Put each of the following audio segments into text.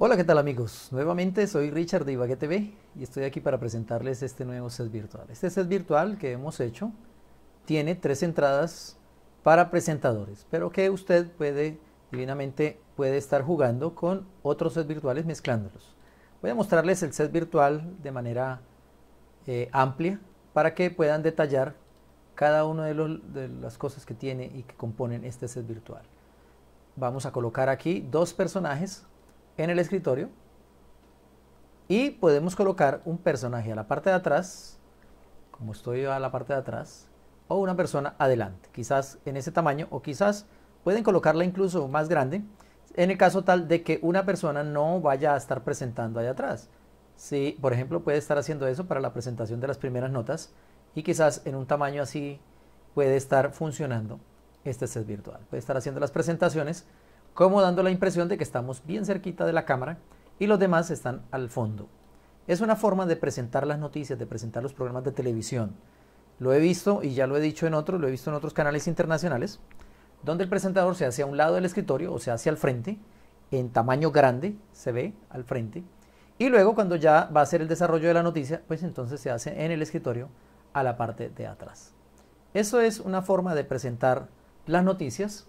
Hola, ¿qué tal amigos? Nuevamente soy Richard de Ibagué TV y estoy aquí para presentarles este nuevo set virtual. Este set virtual que hemos hecho tiene tres entradas para presentadores, pero que usted puede, divinamente, puede estar jugando con otros sets virtuales mezclándolos. Voy a mostrarles el set virtual de manera eh, amplia para que puedan detallar cada una de, las cosas que tiene y que componen este set virtual. Vamos a colocar aquí dos personajes en el escritorio y podemos colocar un personaje a la parte de atrás, como estoy a la parte de atrás, o una persona adelante, quizás en ese tamaño o quizás pueden colocarla incluso más grande en el caso tal de que una persona no vaya a estar presentando allá atrás. Si, por ejemplo, puede estar haciendo eso para la presentación de las primeras notas y quizás en un tamaño así puede estar funcionando este set virtual. Puede estar haciendo las presentaciones como dando la impresión de que estamos bien cerquita de la cámara y los demás están al fondo. Es una forma de presentar las noticias, de presentar los programas de televisión. Lo he visto y ya lo he dicho en otros, lo he visto en otros canales internacionales, donde el presentador se hace a un lado del escritorio o se hace al frente, en tamaño grande, se ve al frente, y luego cuando ya va a ser el desarrollo de la noticia, pues entonces se hace en el escritorio a la parte de atrás. Eso es una forma de presentar las noticias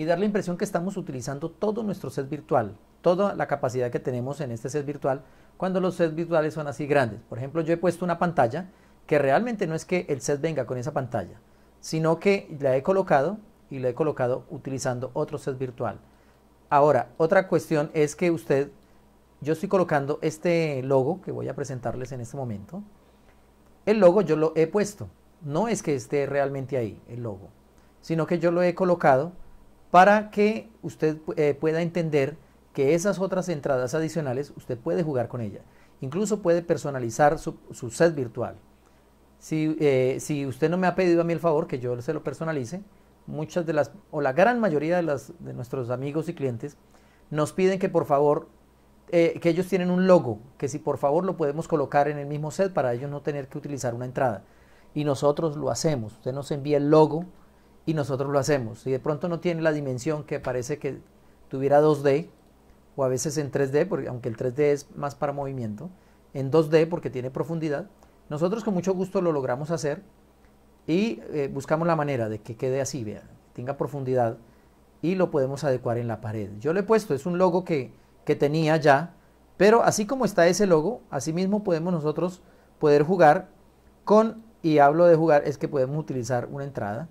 y dar la impresión que estamos utilizando todo nuestro set virtual, toda la capacidad que tenemos en este set virtual cuando los sets virtuales son así grandes. Por ejemplo, yo he puesto una pantalla que realmente no es que el set venga con esa pantalla, sino que la he colocado y la he colocado utilizando otro set virtual. Ahora, otra cuestión es que usted, yo estoy colocando este logo que voy a presentarles en este momento. El logo yo lo he puesto, no es que esté realmente ahí el logo, sino que yo lo he colocado para que usted eh, pueda entender que esas otras entradas adicionales usted puede jugar con ellas. Incluso puede personalizar su, set virtual. Eh, si, usted no me ha pedido a mí el favor que yo se lo personalice, muchas de las, o la gran mayoría de, las, de nuestros amigos y clientes, nos piden que por favor, eh, que ellos tienen un logo, que si por favor lo podemos colocar en el mismo set para ellos no tener que utilizar una entrada. Y nosotros lo hacemos. Usted nos envía el logo y nosotros lo hacemos. Y de pronto no tiene la dimensión que parece que tuviera 2D o a veces en 3D, porque, aunque el 3D es más para movimiento, en 2D porque tiene profundidad. Nosotros con mucho gusto lo logramos hacer y eh, buscamos la manera de que quede así, vean, tenga profundidad y lo podemos adecuar en la pared. Yo le he puesto, es un logo que, que tenía ya, pero así como está ese logo, así mismo podemos nosotros poder jugar con, y hablo de jugar, es que podemos utilizar una entrada,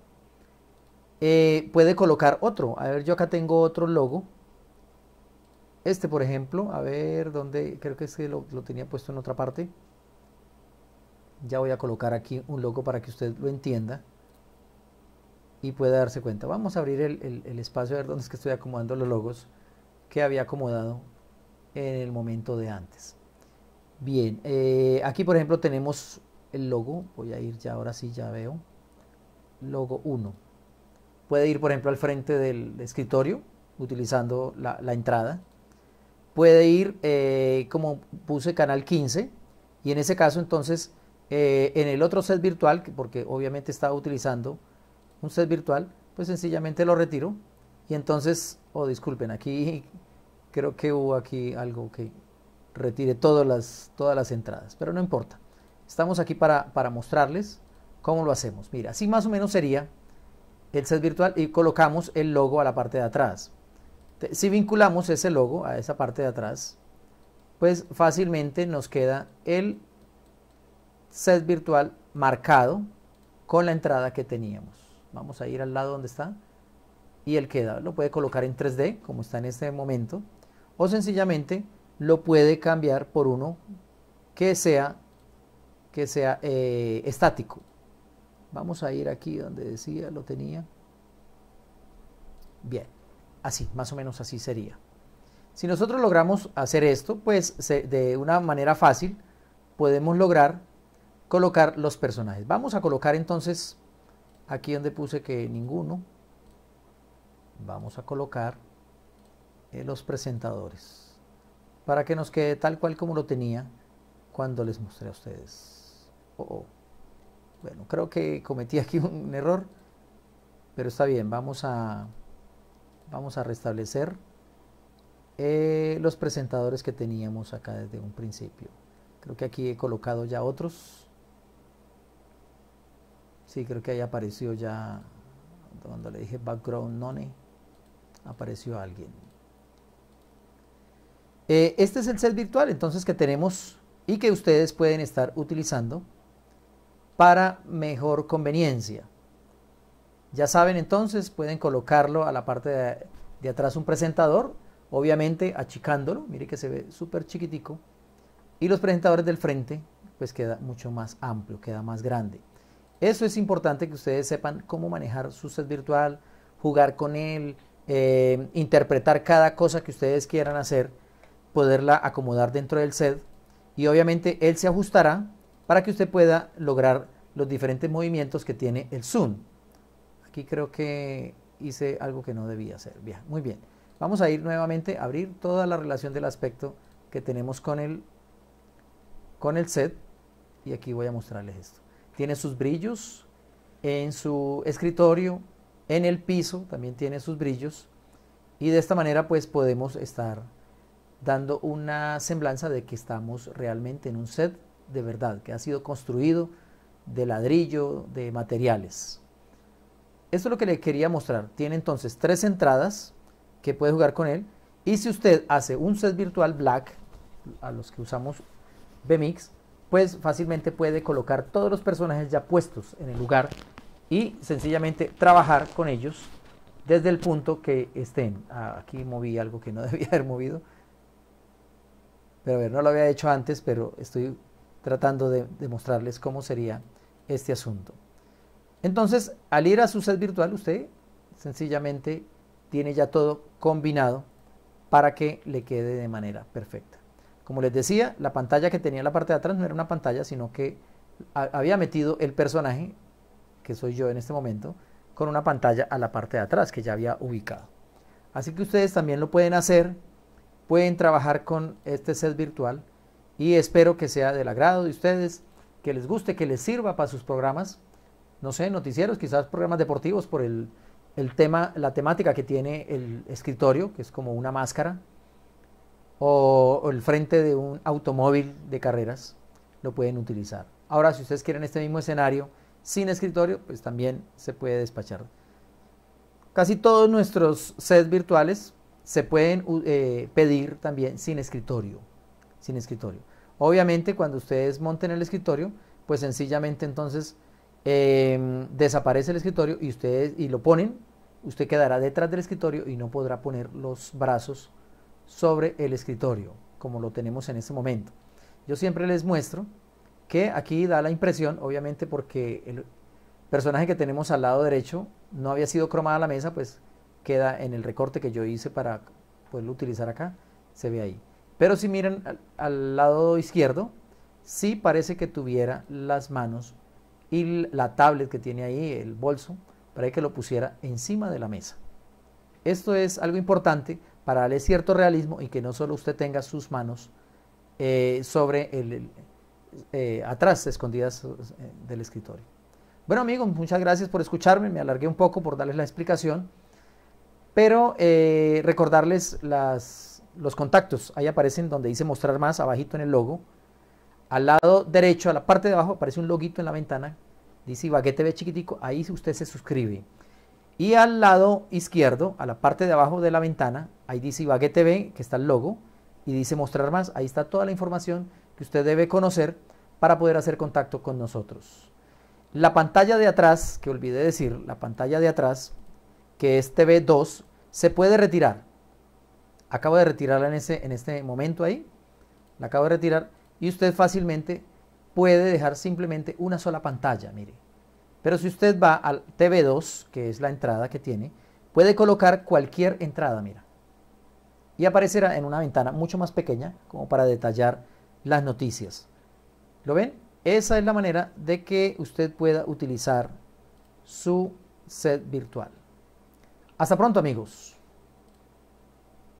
eh, puede colocar otro. A ver, yo acá tengo otro logo. Este, por ejemplo, a ver, ¿dónde? Creo que este lo, lo tenía puesto en otra parte. Ya voy a colocar aquí un logo para que usted lo entienda y pueda darse cuenta. Vamos a abrir el, el, espacio a ver dónde es que estoy acomodando los logos que había acomodado en el momento de antes. Bien, eh, aquí por ejemplo tenemos el logo. Voy a ir ya ahora sí, ya veo. Logo 1. Puede ir, por ejemplo, al frente del escritorio utilizando la, entrada. Puede ir, eh, como puse, canal 15. Y en ese caso, entonces, eh, en el otro set virtual, porque obviamente estaba utilizando un set virtual, pues sencillamente lo retiro. Y entonces, oh, disculpen, aquí creo que hubo aquí algo que retire todas las, todas las entradas, pero no importa. Estamos aquí para, para mostrarles cómo lo hacemos. Mira, así más o menos sería el set virtual y colocamos el logo a la parte de atrás. Si vinculamos ese logo a esa parte de atrás, pues fácilmente nos queda el set virtual marcado con la entrada que teníamos. Vamos a ir al lado donde está y él queda. Lo puede colocar en 3D como está en este momento o sencillamente lo puede cambiar por uno que sea, que sea eh, estático. Vamos a ir aquí donde decía, lo tenía. Bien, así, más o menos así sería. Si nosotros logramos hacer esto, pues de una manera fácil podemos lograr colocar los personajes. Vamos a colocar entonces aquí donde puse que ninguno. Vamos a colocar eh, los presentadores para que nos quede tal cual como lo tenía cuando les mostré a ustedes. Oh, oh. Bueno, creo que cometí aquí un error, pero está bien, vamos a, vamos a restablecer eh, los presentadores que teníamos acá desde un principio. Creo que aquí he colocado ya otros. Sí, creo que ahí apareció ya, cuando le dije background none, apareció alguien. Eh, este es el set virtual entonces que tenemos y que ustedes pueden estar utilizando para mejor conveniencia. Ya saben entonces, pueden colocarlo a la parte de, atrás un presentador, obviamente achicándolo, mire que se ve súper chiquitico, y los presentadores del frente, pues queda mucho más amplio, queda más grande. Eso es importante que ustedes sepan cómo manejar su set virtual, jugar con él, eh, interpretar cada cosa que ustedes quieran hacer, poderla acomodar dentro del set y obviamente él se ajustará para que usted pueda lograr los diferentes movimientos que tiene el zoom. Aquí creo que hice algo que no debía hacer. Bien, muy bien. Vamos a ir nuevamente a abrir toda la relación del aspecto que tenemos con el, con el set. Y aquí voy a mostrarles esto. Tiene sus brillos en su escritorio, en el piso también tiene sus brillos. Y de esta manera pues podemos estar dando una semblanza de que estamos realmente en un set de verdad, que ha sido construido de ladrillo, de materiales. Esto es lo que le quería mostrar. Tiene entonces tres entradas que puede jugar con él. Y si usted hace un set virtual black, a los que usamos BMX, pues fácilmente puede colocar todos los personajes ya puestos en el lugar y sencillamente trabajar con ellos desde el punto que estén. Ah, aquí moví algo que no debía haber movido. Pero a ver, no lo había hecho antes, pero estoy tratando de, demostrarles cómo sería este asunto. Entonces, al ir a su set virtual, usted sencillamente tiene ya todo combinado para que le quede de manera perfecta. Como les decía, la pantalla que tenía en la parte de atrás no era una pantalla, sino que había metido el personaje, que soy yo en este momento, con una pantalla a la parte de atrás que ya había ubicado. Así que ustedes también lo pueden hacer, pueden trabajar con este set virtual y espero que sea del agrado de ustedes, que les guste, que les sirva para sus programas, no sé, noticieros, quizás programas deportivos por el, tema, la temática que tiene el escritorio, que es como una máscara, o, el frente de un automóvil de carreras, lo pueden utilizar. Ahora, si ustedes quieren este mismo escenario sin escritorio, pues también se puede despachar. Casi todos nuestros sets virtuales se pueden eh, pedir también sin escritorio, sin escritorio. Obviamente cuando ustedes monten el escritorio, pues sencillamente entonces em, desaparece el escritorio y ustedes y lo ponen, usted quedará detrás del escritorio y no podrá poner los brazos sobre el escritorio, como lo tenemos en este momento. Yo siempre les muestro que aquí da la impresión, obviamente porque el personaje que tenemos al lado derecho no había sido cromada la mesa, pues queda en el recorte que yo hice para poderlo utilizar acá, se ve ahí. Pero si miran al, lado izquierdo, sí parece que tuviera las manos y la tablet que tiene ahí, el bolso, para que lo pusiera encima de la mesa. Esto es algo importante para darle cierto realismo y que no solo usted tenga sus manos eh, sobre el, eh, atrás, escondidas eh, del escritorio. Bueno amigos, muchas gracias por escucharme, me alargué un poco por darles la explicación, pero recordarles las los contactos, ahí aparecen donde dice mostrar más, abajito en el logo. Al lado derecho, a la parte de abajo, aparece un loguito en la ventana. Dice Ibagué TV chiquitico, ahí usted se suscribe. Y al lado izquierdo, a la parte de abajo de la ventana, ahí dice Ibagué TV, que está el logo, y dice mostrar más. Ahí está toda la información que usted debe conocer para poder hacer contacto con nosotros. La pantalla de atrás, que olvidé decir, la pantalla de atrás, que es TV2, se puede retirar acabo de retirarla en, ese, en este momento ahí, la acabo de retirar, y usted fácilmente puede dejar simplemente una sola pantalla, mire. Pero si usted va al TV2, que es la entrada que tiene, puede colocar cualquier entrada, mira. Y aparecerá en una ventana mucho más pequeña, como para detallar las noticias. ¿Lo ven? Esa es la manera de que usted pueda utilizar su set virtual. Hasta pronto amigos.